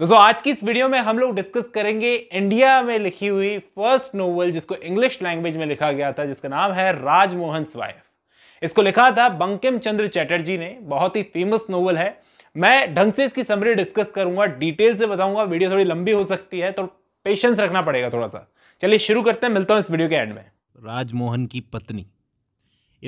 दोस्तों आज की इस वीडियो में हम लोग डिस्कस करेंगे इंडिया में लिखी हुई फर्स्ट नोवेल जिसको इंग्लिश लैंग्वेज में लिखा गया था जिसका नाम है राजमोहन स्वाइफ इसको लिखा था बंकिम चंद्र चैटर्जी ने बहुत ही फेमस नोवेल है मैं ढंग से इसकी समरी डिस्कस करूंगा डिटेल से बताऊंगा वीडियो थोड़ी लंबी हो सकती है तो पेशेंस रखना पड़ेगा थोड़ा सा चलिए शुरू करते हैं मिलता हूँ इस वीडियो के एंड में राजमोहन की पत्नी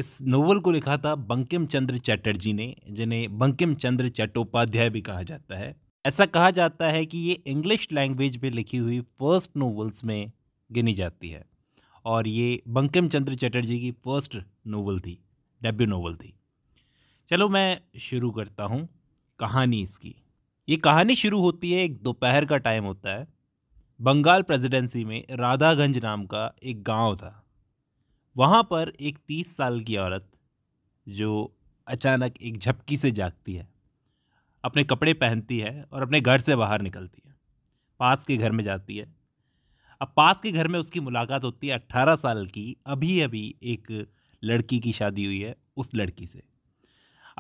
इस नोवेल को लिखा था बंकिम चंद्र चैटर्जी ने जिन्हें बंकिम चंद्र चट्टोपाध्याय भी कहा जाता है ऐसा कहा जाता है कि ये इंग्लिश लैंग्वेज में लिखी हुई फर्स्ट नोवेल्स में गिनी जाती है और ये बंकिम चंद्र चटर्जी की फर्स्ट नोवेल थी डेब्यू नोवेल थी चलो मैं शुरू करता हूँ कहानी इसकी ये कहानी शुरू होती है एक दोपहर का टाइम होता है बंगाल प्रेसिडेंसी में राधागंज नाम का एक गांव था वहाँ पर एक तीस साल की औरत जो अचानक एक झपकी से जागती है अपने कपड़े पहनती है और अपने घर से बाहर निकलती है पास के घर में जाती है अब पास के घर में उसकी मुलाकात होती है अट्ठारह साल की अभी अभी एक लड़की की शादी हुई है उस लड़की से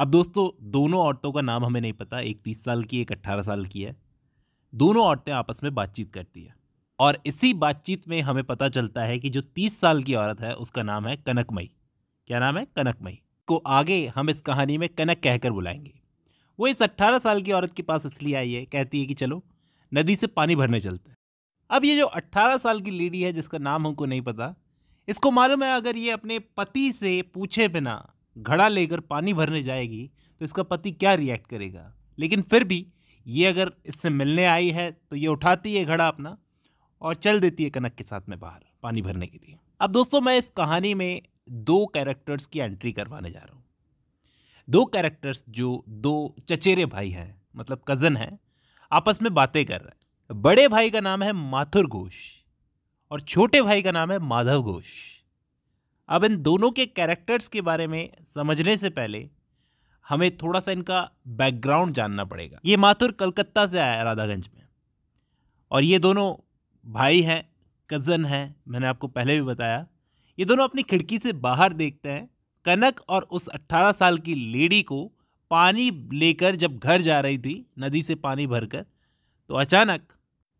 अब दोस्तों दोनों औरतों का नाम हमें नहीं पता एक तीस साल की एक अट्ठारह साल की है दोनों औरतें आपस में बातचीत करती है और इसी बातचीत में हमें पता चलता है कि जो तीस साल की औरत है उसका नाम है कनकमई क्या नाम है कनकमई को आगे हम इस कहानी में कनक कहकर बुलाएंगे वो इस अट्ठारह साल की औरत के पास इसलिए आई है कहती है कि चलो नदी से पानी भरने चलते हैं अब ये जो अट्ठारह साल की लेडी है जिसका नाम हमको नहीं पता इसको मालूम है अगर ये अपने पति से पूछे बिना घड़ा लेकर पानी भरने जाएगी तो इसका पति क्या रिएक्ट करेगा लेकिन फिर भी ये अगर इससे मिलने आई है तो ये उठाती है घड़ा अपना और चल देती है कनक के साथ में बाहर पानी भरने के लिए अब दोस्तों मैं इस कहानी में दो कैरेक्टर्स की एंट्री करवाने जा रहा हूँ दो कैरेक्टर्स जो दो चचेरे भाई हैं मतलब कज़न हैं आपस में बातें कर रहे हैं बड़े भाई का नाम है माथुर घोष और छोटे भाई का नाम है माधव घोष अब इन दोनों के कैरेक्टर्स के बारे में समझने से पहले हमें थोड़ा सा इनका बैकग्राउंड जानना पड़ेगा ये माथुर कलकत्ता से आया राधागंज में और ये दोनों भाई हैं कज़न हैं मैंने आपको पहले भी बताया ये दोनों अपनी खिड़की से बाहर देखते हैं कनक और उस 18 साल की लेडी को पानी लेकर जब घर जा रही थी नदी से पानी भरकर तो अचानक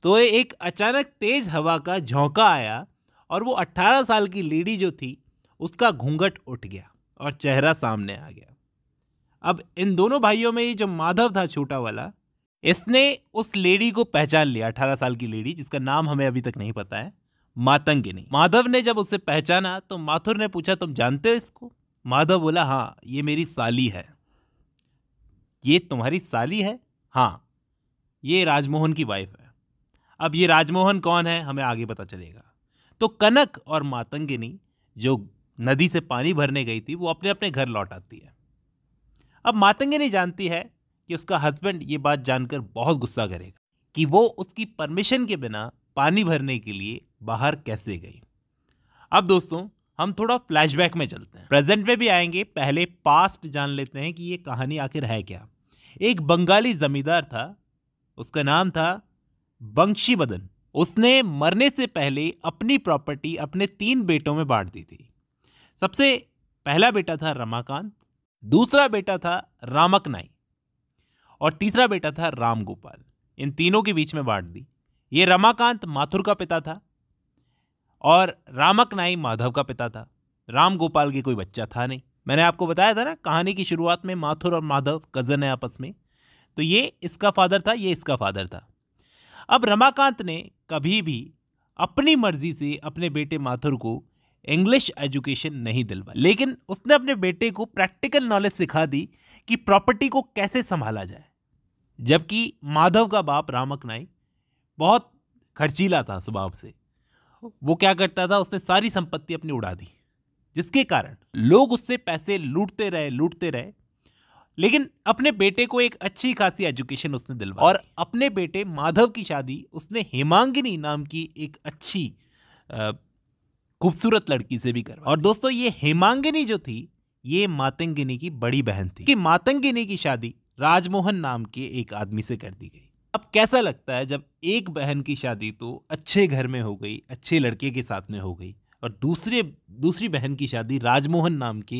तो एक अचानक तेज़ हवा का झोंका आया और वो 18 साल की लेडी जो थी उसका घूंघट उठ गया और चेहरा सामने आ गया अब इन दोनों भाइयों में ये जो माधव था छोटा वाला इसने उस लेडी को पहचान लिया अठारह साल की लेडी जिसका नाम हमें अभी तक नहीं पता है मातंगिनी माधव ने जब उसे पहचाना तो माथुर ने पूछा तुम जानते हो इसको माधव बोला हाँ ये मेरी साली है ये तुम्हारी साली है हाँ ये राजमोहन की वाइफ है अब ये राजमोहन कौन है हमें आगे पता चलेगा तो कनक और मातंगिनी जो नदी से पानी भरने गई थी वो अपने अपने घर लौट आती है अब मातंगिनी जानती है कि उसका हस्बैंड ये बात जानकर बहुत गुस्सा करेगा कि वो उसकी परमिशन के बिना पानी भरने के लिए बाहर कैसे गई अब दोस्तों हम थोड़ा फ्लैशबैक में चलते हैं प्रेजेंट में भी आएंगे पहले पास्ट जान लेते हैं कि ये कहानी आखिर है क्या एक बंगाली जमींदार था उसका नाम था बंशी बदन उसने मरने से पहले अपनी प्रॉपर्टी अपने तीन बेटों में बांट दी थी सबसे पहला बेटा था रमाकांत दूसरा बेटा था रामक नाई और तीसरा बेटा था राम गोपाल इन तीनों के बीच में बांट दी ये रमाकांत माथुर का पिता था और रामक नाई माधव का पिता था राम गोपाल की कोई बच्चा था नहीं मैंने आपको बताया था ना कहानी की शुरुआत में माथुर और माधव कज़न है आपस में तो ये इसका फादर था ये इसका फादर था अब रमाकांत ने कभी भी अपनी मर्जी से अपने बेटे माथुर को इंग्लिश एजुकेशन नहीं दिलवाई लेकिन उसने अपने बेटे को प्रैक्टिकल नॉलेज सिखा दी कि प्रॉपर्टी को कैसे संभाला जाए जबकि माधव का बाप रामक नाई बहुत खर्चीला था स्वभाव से वो क्या करता था उसने सारी संपत्ति अपनी उड़ा दी जिसके कारण लोग उससे पैसे लूटते रहे लूटते रहे लेकिन अपने बेटे को एक अच्छी खासी एजुकेशन उसने दिलवा और अपने बेटे माधव की शादी उसने हेमांगिनी नाम की एक अच्छी खूबसूरत लड़की से भी करवाई और दोस्तों ये हेमांगिनी जो थी ये मातंगिनी की बड़ी बहन थी कि मातंगिनी की शादी राजमोहन नाम के एक आदमी से कर दी गई अब कैसा लगता है जब एक बहन की शादी तो अच्छे घर में हो गई अच्छे लड़के के साथ में हो गई और दूसरे दूसरी बहन की शादी राजमोहन नाम के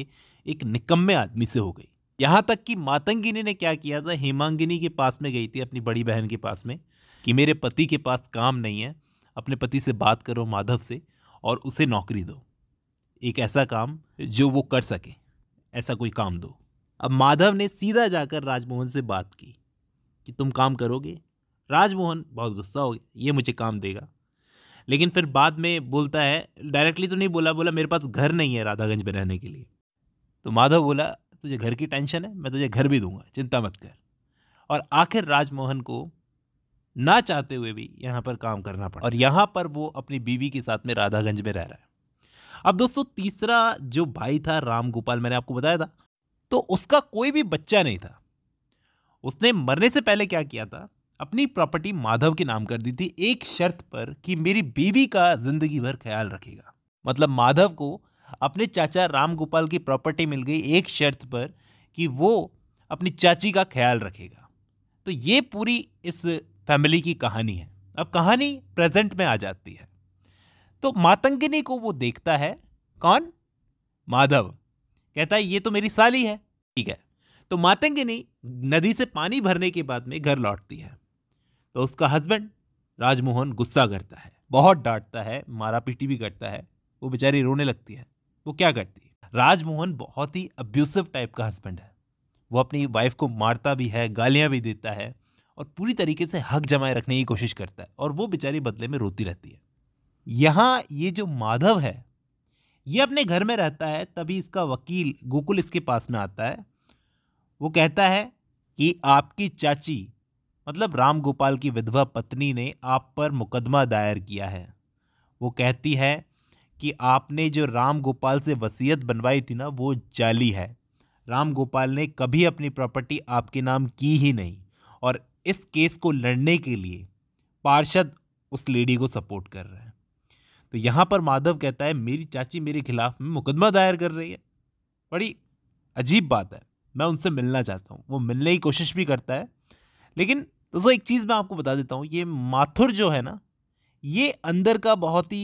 एक निकम्मे आदमी से हो गई यहाँ तक कि मातंगिनी ने क्या किया था हेमांगिनी के पास में गई थी अपनी बड़ी बहन के पास में कि मेरे पति के पास काम नहीं है अपने पति से बात करो माधव से और उसे नौकरी दो एक ऐसा काम जो वो कर सके ऐसा कोई काम दो अब माधव ने सीधा जाकर राजमोहन से बात की कि तुम काम करोगे राजमोहन बहुत गुस्सा हो गया ये मुझे काम देगा लेकिन फिर बाद में बोलता है डायरेक्टली तो नहीं बोला बोला मेरे पास घर नहीं है राधागंज में रहने के लिए तो माधव बोला तुझे घर की टेंशन है मैं तुझे घर भी दूंगा चिंता मत कर और आखिर राजमोहन को ना चाहते हुए भी यहाँ पर काम करना पड़ा और यहाँ पर वो अपनी बीवी के साथ में राधागंज में रह रहा है अब दोस्तों तीसरा जो भाई था राम गोपाल मैंने आपको बताया था तो उसका कोई भी बच्चा नहीं था उसने मरने से पहले क्या किया था अपनी प्रॉपर्टी माधव के नाम कर दी थी एक शर्त पर कि मेरी बीवी का जिंदगी भर ख्याल रखेगा मतलब माधव को अपने चाचा राम गोपाल की प्रॉपर्टी मिल गई एक शर्त पर कि वो अपनी चाची का ख्याल रखेगा तो ये पूरी इस फैमिली की कहानी है अब कहानी प्रेजेंट में आ जाती है तो मातंगिनी को वो देखता है कौन माधव कहता है ये तो मेरी साली है ठीक है तो मातंगिनी नदी से पानी भरने के बाद में घर लौटती है तो उसका हस्बैंड राजमोहन गुस्सा करता है बहुत डांटता है मारा पीटी भी करता है वो बेचारी रोने लगती है वो क्या करती है राजमोहन बहुत ही अब्यूसिव टाइप का हस्बैंड है वो अपनी वाइफ को मारता भी है गालियाँ भी देता है और पूरी तरीके से हक जमाए रखने की कोशिश करता है और वो बेचारी बदले में रोती रहती है यहाँ ये जो माधव है ये अपने घर में रहता है तभी इसका वकील गोकुल इसके पास में आता है वो कहता है कि आपकी चाची मतलब राम गोपाल की विधवा पत्नी ने आप पर मुकदमा दायर किया है वो कहती है कि आपने जो राम गोपाल से वसीयत बनवाई थी ना वो जाली है राम गोपाल ने कभी अपनी प्रॉपर्टी आपके नाम की ही नहीं और इस केस को लड़ने के लिए पार्षद उस लेडी को सपोर्ट कर रहे हैं तो यहाँ पर माधव कहता है मेरी चाची मेरे खिलाफ़ में मुकदमा दायर कर रही है बड़ी अजीब बात है मैं उनसे मिलना चाहता हूँ वो मिलने की कोशिश भी करता है लेकिन दोस्तों एक चीज़ मैं आपको बता देता हूँ ये माथुर जो है ना ये अंदर का बहुत ही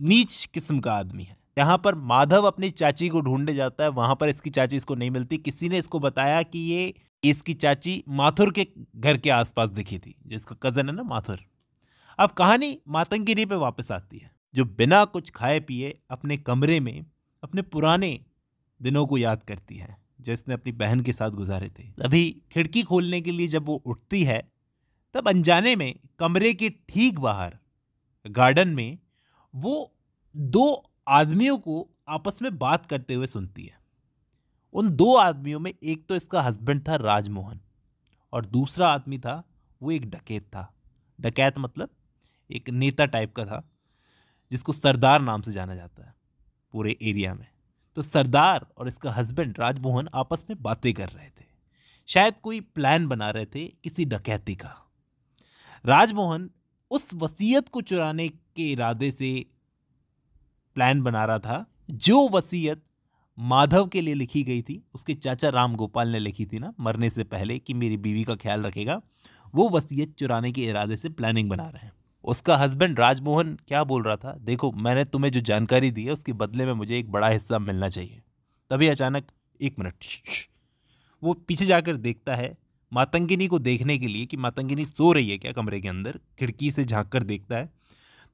नीच किस्म का आदमी है यहाँ पर माधव अपनी चाची को ढूंढने जाता है वहाँ पर इसकी चाची इसको नहीं मिलती किसी ने इसको बताया कि ये इसकी चाची माथुर के घर के आसपास दिखी थी जिसका कज़न है ना माथुर अब कहानी मातंगिरी पे वापस आती है जो बिना कुछ खाए पिए अपने कमरे में अपने पुराने दिनों को याद करती है जिसने अपनी बहन के साथ गुजारे थे अभी खिड़की खोलने के लिए जब वो उठती है तब अनजाने में कमरे के ठीक बाहर गार्डन में वो दो आदमियों को आपस में बात करते हुए सुनती है उन दो आदमियों में एक तो इसका हस्बैंड था राजमोहन और दूसरा आदमी था वो एक डकैत था डकैत मतलब एक नेता टाइप का था जिसको सरदार नाम से जाना जाता है पूरे एरिया में तो सरदार और इसका हस्बैंड राजमोहन आपस में बातें कर रहे थे शायद कोई प्लान बना रहे थे किसी डकैती का राजमोहन उस वसीयत को चुराने के इरादे से प्लान बना रहा था जो वसीयत माधव के लिए लिखी गई थी उसके चाचा राम गोपाल ने लिखी थी ना मरने से पहले कि मेरी बीवी का ख्याल रखेगा वो वसीयत चुराने के इरादे से प्लानिंग बना रहे हैं उसका हस्बैंड राजमोहन क्या बोल रहा था देखो मैंने तुम्हें जो जानकारी दी है उसके बदले में मुझे एक बड़ा हिस्सा मिलना चाहिए तभी अचानक एक मिनट वो पीछे जाकर देखता है मातंगिनी को देखने के लिए कि मातंगिनी सो रही है क्या कमरे के अंदर खिड़की से झांक कर देखता है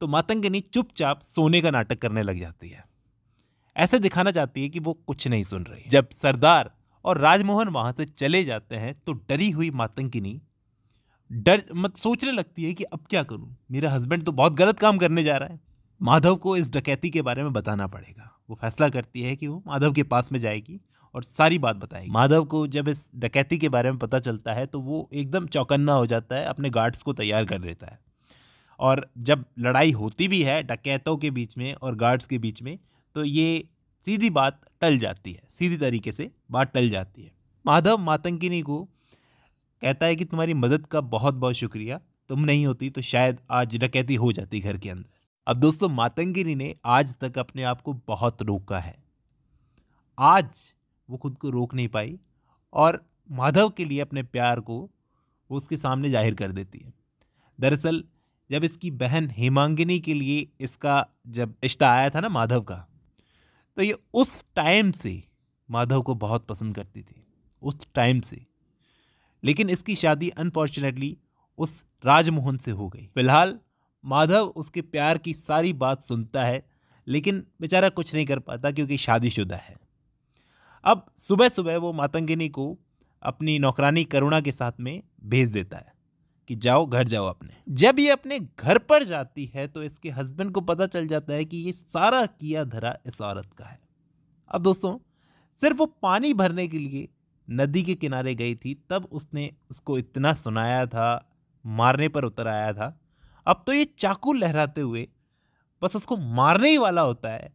तो मातंगिनी चुपचाप सोने का नाटक करने लग जाती है ऐसे दिखाना चाहती है कि वो कुछ नहीं सुन रही जब सरदार और राजमोहन वहाँ से चले जाते हैं तो डरी हुई मातंगिनी डर मत सोचने लगती है कि अब क्या करूं मेरा हस्बैंड तो बहुत गलत काम करने जा रहा है माधव को इस डकैती के बारे में बताना पड़ेगा वो फैसला करती है कि वो माधव के पास में जाएगी और सारी बात बताएगी माधव को जब इस डकैती के बारे में पता चलता है तो वो एकदम चौकन्ना हो जाता है अपने गार्ड्स को तैयार कर देता है और जब लड़ाई होती भी है डकैतों के बीच में और गार्ड्स के बीच में तो ये सीधी बात टल जाती है सीधी तरीके से बात टल जाती है माधव मातंकिनी को कहता है कि तुम्हारी मदद का बहुत बहुत शुक्रिया तुम नहीं होती तो शायद आज डकैती हो जाती घर के अंदर अब दोस्तों मातंगिनी ने आज तक अपने आप को बहुत रोका है आज वो खुद को रोक नहीं पाई और माधव के लिए अपने प्यार को वो उसके सामने जाहिर कर देती है दरअसल जब इसकी बहन हेमांगिनी के लिए इसका जब रिश्ता आया था ना माधव का तो ये उस टाइम से माधव को बहुत पसंद करती थी उस टाइम से लेकिन इसकी शादी अनफॉर्चुनेटली उस राजमोहन से हो गई फिलहाल माधव उसके प्यार की सारी बात सुनता है लेकिन बेचारा कुछ नहीं कर पाता क्योंकि शादीशुदा है अब सुबह सुबह वो मातंगिनी को अपनी नौकरानी करुणा के साथ में भेज देता है कि जाओ घर जाओ अपने जब ये अपने घर पर जाती है तो इसके हस्बैंड को पता चल जाता है कि ये सारा किया धरा इस औरत का है अब दोस्तों सिर्फ वो पानी भरने के लिए नदी के किनारे गई थी तब उसने उसको इतना सुनाया था मारने पर उतर आया था अब तो ये चाकू लहराते हुए बस उसको मारने ही वाला होता है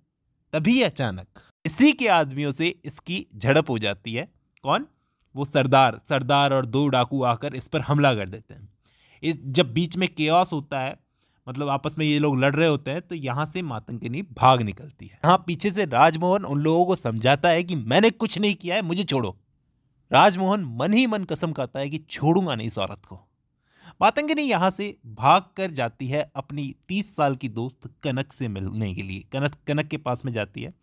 तभी अचानक इसी के आदमियों से इसकी झड़प हो जाती है कौन वो सरदार सरदार और दो डाकू आकर इस पर हमला कर देते हैं इस जब बीच में केस होता है मतलब आपस में ये लोग लड़ रहे होते हैं तो यहाँ से मातंगिनी भाग निकलती है यहाँ पीछे से राजमोहन उन लोगों को समझाता है कि मैंने कुछ नहीं किया है मुझे छोड़ो राजमोहन मन ही मन कसम खाता है कि छोड़ूंगा नहीं इस औरत को मातंगिनी यहाँ से भाग कर जाती है अपनी तीस साल की दोस्त कनक से मिलने के लिए कनक कनक के पास में जाती है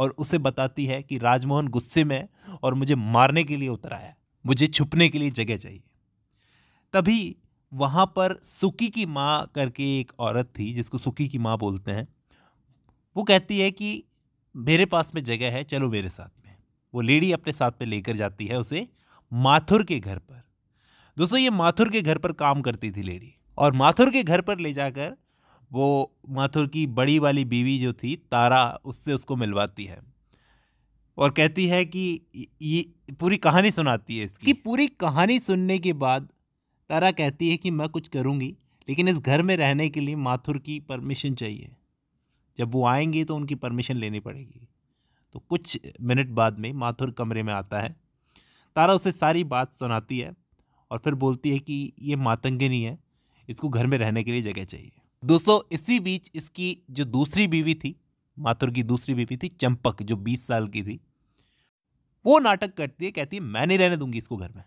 और उसे बताती है कि राजमोहन गुस्से में है और मुझे मारने के लिए उतर आया मुझे छुपने के लिए जगह चाहिए तभी वहाँ पर सुकी की माँ करके एक औरत थी जिसको सुकी की माँ बोलते हैं वो कहती है कि मेरे पास में जगह है चलो मेरे साथ वो लेडी अपने साथ में लेकर जाती है उसे माथुर के घर पर दोस्तों ये माथुर के घर पर काम करती थी लेडी और माथुर के घर पर ले जाकर वो माथुर की बड़ी वाली बीवी जो थी तारा उससे उसको मिलवाती है और कहती है कि ये पूरी कहानी सुनाती है इसकी पूरी कहानी सुनने के बाद तारा कहती है कि मैं कुछ करूँगी लेकिन इस घर में रहने के लिए माथुर की परमिशन चाहिए जब वो आएंगे तो उनकी परमिशन लेनी पड़ेगी तो कुछ मिनट बाद में माथुर कमरे में आता है तारा उसे सारी बात सुनाती है और फिर बोलती है कि ये मातंगिनी है इसको घर में रहने के लिए जगह चाहिए दोस्तों इसी बीच इसकी जो दूसरी बीवी थी माथुर की दूसरी बीवी थी चंपक जो बीस साल की थी वो नाटक करती है कहती है मैं नहीं रहने दूंगी इसको घर में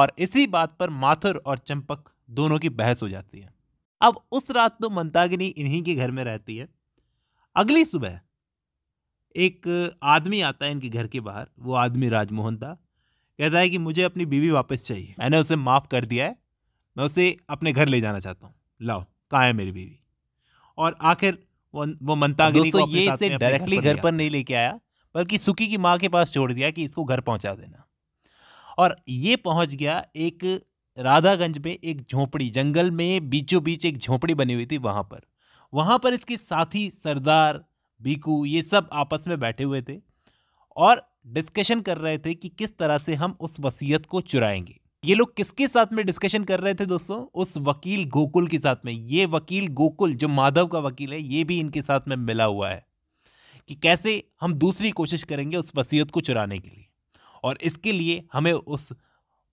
और इसी बात पर माथुर और चंपक दोनों की बहस हो जाती है अब उस रात तो मंतागिनी इन्हीं के घर में रहती है अगली सुबह एक आदमी आता है इनके घर के बाहर वो आदमी राजमोहन था कहता है कि मुझे अपनी बीवी वापस चाहिए मैंने उसे माफ़ कर दिया है मैं उसे अपने घर ले जाना चाहता हूँ लाओ कहाँ है मेरी बीवी और आखिर वो वो मंतागिरी दोस्तों को ये इसे डायरेक्टली घर पर नहीं लेके आया बल्कि सुखी की माँ के पास छोड़ दिया कि इसको घर पहुँचा देना और ये पहुँच गया एक राधागंज में एक झोंपड़ी जंगल में बीचों बीच एक झोंपड़ी बनी हुई थी वहाँ पर वहाँ पर इसके साथी सरदार बीकू ये सब आपस में बैठे हुए थे और डिस्कशन कर रहे थे कि किस तरह से हम उस वसीयत को चुराएंगे ये लोग किसके साथ में डिस्कशन कर रहे थे दोस्तों उस वकील गोकुल के साथ में ये वकील गोकुल जो माधव का वकील है ये भी इनके साथ में मिला हुआ है कि कैसे हम दूसरी कोशिश करेंगे उस वसीयत को चुराने के लिए और इसके लिए हमें उस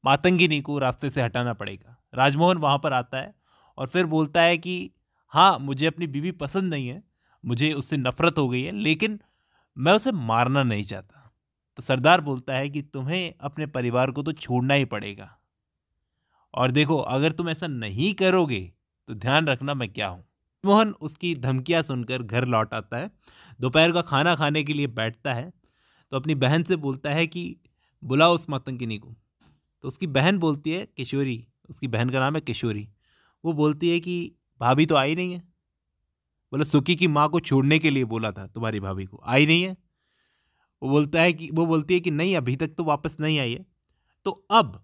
मातंगिनी को रास्ते से हटाना पड़ेगा राजमोहन वहाँ पर आता है और फिर बोलता है कि हाँ मुझे अपनी बीवी पसंद नहीं है मुझे उससे नफरत हो गई है लेकिन मैं उसे मारना नहीं चाहता तो सरदार बोलता है कि तुम्हें अपने परिवार को तो छोड़ना ही पड़ेगा और देखो अगर तुम ऐसा नहीं करोगे तो ध्यान रखना मैं क्या हूँ मोहन उसकी धमकियाँ सुनकर घर लौट आता है दोपहर का खाना खाने के लिए बैठता है तो अपनी बहन से बोलता है कि बुलाओ उस मातंगिनी को तो उसकी बहन बोलती है किशोरी उसकी बहन का नाम है किशोरी वो बोलती है कि भाभी तो आई नहीं है बोले सुखी की माँ को छोड़ने के लिए बोला था तुम्हारी भाभी को आई नहीं है वो बोलता है कि वो बोलती है कि नहीं अभी तक तो वापस नहीं आई है तो अब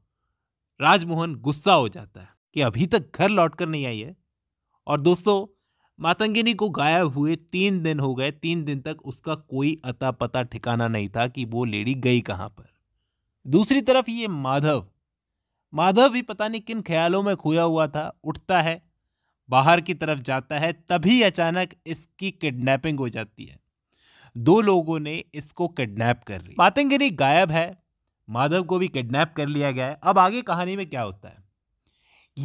राजमोहन गुस्सा हो जाता है कि अभी तक घर लौट कर नहीं आई है और दोस्तों मातंगिनी को गायब हुए तीन दिन हो गए तीन दिन तक उसका कोई अता पता ठिकाना नहीं था कि वो लेडी गई कहाँ पर दूसरी तरफ ये माधव माधव भी पता नहीं किन ख्यालों में खोया हुआ था उठता है बाहर की तरफ जाता है तभी अचानक इसकी किडनैपिंग हो जाती है दो लोगों ने इसको किडनैप कर लिया मातंगिनी गायब है माधव को भी किडनैप कर लिया गया है अब आगे कहानी में क्या होता है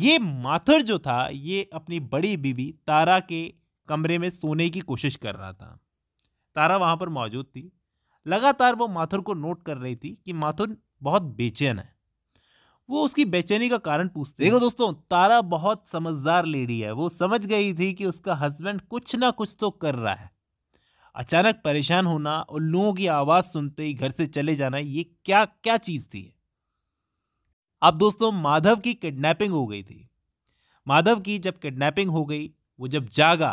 ये माथुर जो था ये अपनी बड़ी बीवी तारा के कमरे में सोने की कोशिश कर रहा था तारा वहाँ पर मौजूद थी लगातार वो माथुर को नोट कर रही थी कि माथुर बहुत बेचैन है वो उसकी बेचैनी का कारण पूछते देखो दोस्तों तारा बहुत समझदार लेडी है वो समझ गई थी कि उसका हस्बैंड कुछ ना कुछ तो कर रहा है अचानक परेशान होना और लोगों की आवाज़ सुनते ही घर से चले जाना ये क्या क्या चीज़ थी अब दोस्तों माधव की किडनैपिंग हो गई थी माधव की जब किडनैपिंग हो गई वो जब जागा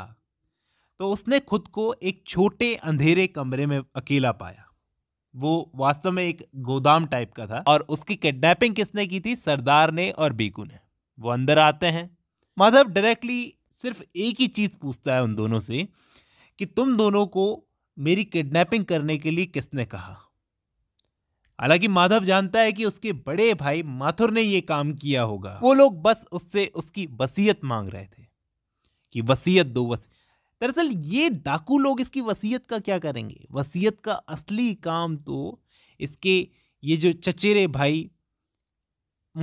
तो उसने खुद को एक छोटे अंधेरे कमरे में अकेला पाया वो वास्तव में एक गोदाम टाइप का था और उसकी किडनैपिंग किसने की थी सरदार ने और बीकू ने वो अंदर आते हैं माधव डायरेक्टली सिर्फ एक ही चीज़ पूछता है उन दोनों से कि तुम दोनों को मेरी किडनैपिंग करने के लिए किसने कहा हालांकि माधव जानता है कि उसके बड़े भाई माथुर ने यह काम किया होगा वो लोग बस उससे उसकी वसीयत मांग रहे थे कि वसीयत दो वसीयत दरअसल ये डाकू लोग इसकी वसीयत का क्या करेंगे वसीयत का असली काम तो इसके ये जो चचेरे भाई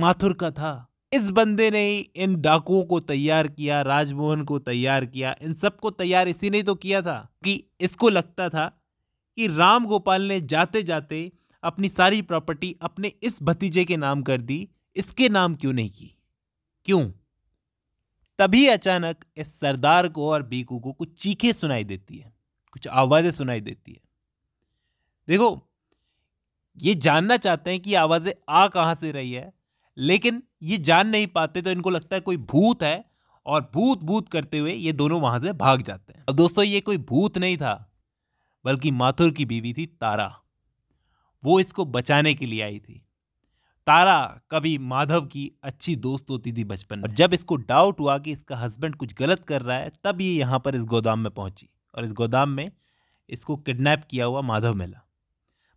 माथुर का था इस बंदे ने इन डाकुओं को तैयार किया राजमोहन को तैयार किया इन सबको तैयार इसी ने तो किया था कि इसको लगता था कि राम गोपाल ने जाते जाते अपनी सारी प्रॉपर्टी अपने इस भतीजे के नाम कर दी इसके नाम क्यों नहीं की क्यों तभी अचानक इस सरदार को और बीकू को कुछ चीखें सुनाई देती है कुछ आवाज़ें सुनाई देती है देखो ये जानना चाहते हैं कि आवाज़ें आ कहाँ से रही है लेकिन ये जान नहीं पाते तो इनको लगता है कोई भूत है और भूत भूत करते हुए ये दोनों वहां से भाग जाते हैं अब दोस्तों ये कोई भूत नहीं था बल्कि माथुर की बीवी थी तारा वो इसको बचाने के लिए आई थी तारा कभी माधव की अच्छी दोस्त होती थी बचपन और जब इसको डाउट हुआ कि इसका हस्बैंड कुछ गलत कर रहा है तब ये यहाँ पर इस गोदाम में पहुंची और इस गोदाम में इसको किडनैप किया हुआ माधव मिला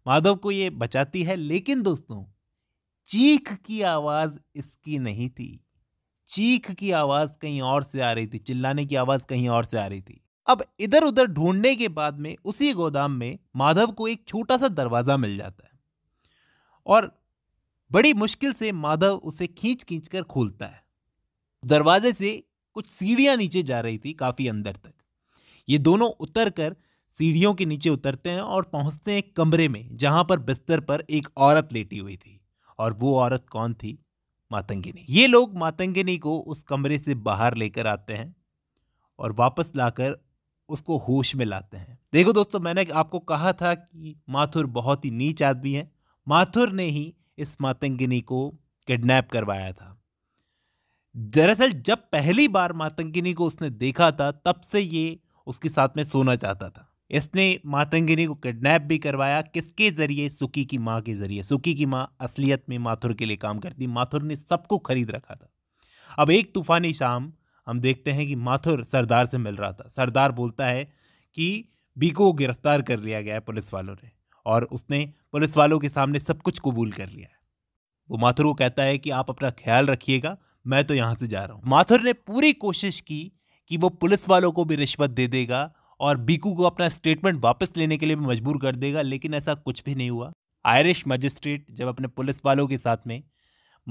माधव को ये बचाती है लेकिन दोस्तों चीख की आवाज़ इसकी नहीं थी चीख की आवाज़ कहीं और से आ रही थी चिल्लाने की आवाज़ कहीं और से आ रही थी अब इधर उधर ढूंढने के बाद में उसी गोदाम में माधव को एक छोटा सा दरवाज़ा मिल जाता है और बड़ी मुश्किल से माधव उसे खींच खींच कर खोलता है दरवाजे से कुछ सीढ़ियां नीचे जा रही थी काफी अंदर तक ये दोनों उतर कर सीढ़ियों के नीचे उतरते हैं और पहुंचते हैं कमरे में जहां पर बिस्तर पर एक औरत लेटी हुई थी और वो औरत कौन थी मातंगिनी ये लोग मातंगिनी को उस कमरे से बाहर लेकर आते हैं और वापस लाकर उसको होश में लाते हैं देखो दोस्तों मैंने आपको कहा था कि माथुर बहुत ही नीच आदमी है माथुर ने ही इस मातंगिनी को किडनैप करवाया था दरअसल जब पहली बार मातंगिनी को उसने देखा था तब से ये उसके साथ में सोना चाहता था इसने मातंगिनी को किडनैप भी करवाया किसके ज़रिए सुकी की माँ के ज़रिए सुकी की माँ असलियत में माथुर के लिए काम करती माथुर ने सबको खरीद रखा था अब एक तूफ़ानी शाम हम देखते हैं कि माथुर सरदार से मिल रहा था सरदार बोलता है कि बीको को गिरफ्तार कर लिया गया है पुलिस वालों ने और उसने पुलिस वालों के सामने सब कुछ कबूल कर लिया है वो माथुर को कहता है कि आप अपना ख्याल रखिएगा मैं तो यहाँ से जा रहा हूँ माथुर ने पूरी कोशिश की कि वो पुलिस वालों को भी रिश्वत दे देगा और बीकू को अपना स्टेटमेंट वापस लेने के लिए मजबूर कर देगा लेकिन ऐसा कुछ भी नहीं हुआ आयरिश मजिस्ट्रेट जब अपने पुलिस वालों के साथ में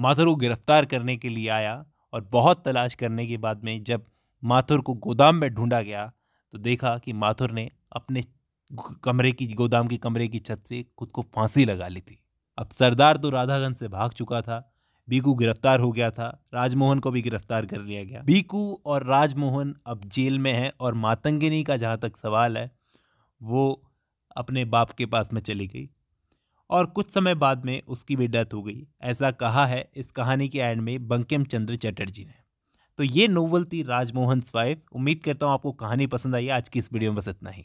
माथुर को गिरफ्तार करने के लिए आया और बहुत तलाश करने के बाद में जब माथुर को गोदाम में ढूंढा गया तो देखा कि माथुर ने अपने कमरे की गोदाम के कमरे की छत से खुद को फांसी लगा ली थी अब सरदार तो राधागंज से भाग चुका था बीकू गिरफ्तार हो गया था राजमोहन को भी गिरफ्तार कर लिया गया बीकू और राजमोहन अब जेल में है और मातंगिनी का जहाँ तक सवाल है वो अपने बाप के पास में चली गई और कुछ समय बाद में उसकी भी डेथ हो गई ऐसा कहा है इस कहानी के एंड में बंकिम चंद्र चटर्जी ने तो ये नोवल थी राजमोहन स्वाइफ उम्मीद करता हूँ आपको कहानी पसंद आई आज की इस वीडियो में बस इतना ही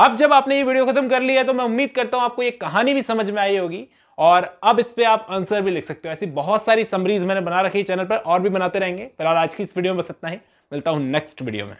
अब जब आपने ये वीडियो खत्म कर लिया है तो मैं उम्मीद करता हूं आपको ये कहानी भी समझ में आई होगी और अब इस पर आप आंसर भी लिख सकते हो ऐसी बहुत सारी समरीज मैंने बना रखी है चैनल पर और भी बनाते रहेंगे फिलहाल आज की इस वीडियो में बस इतना ही मिलता हूं नेक्स्ट वीडियो में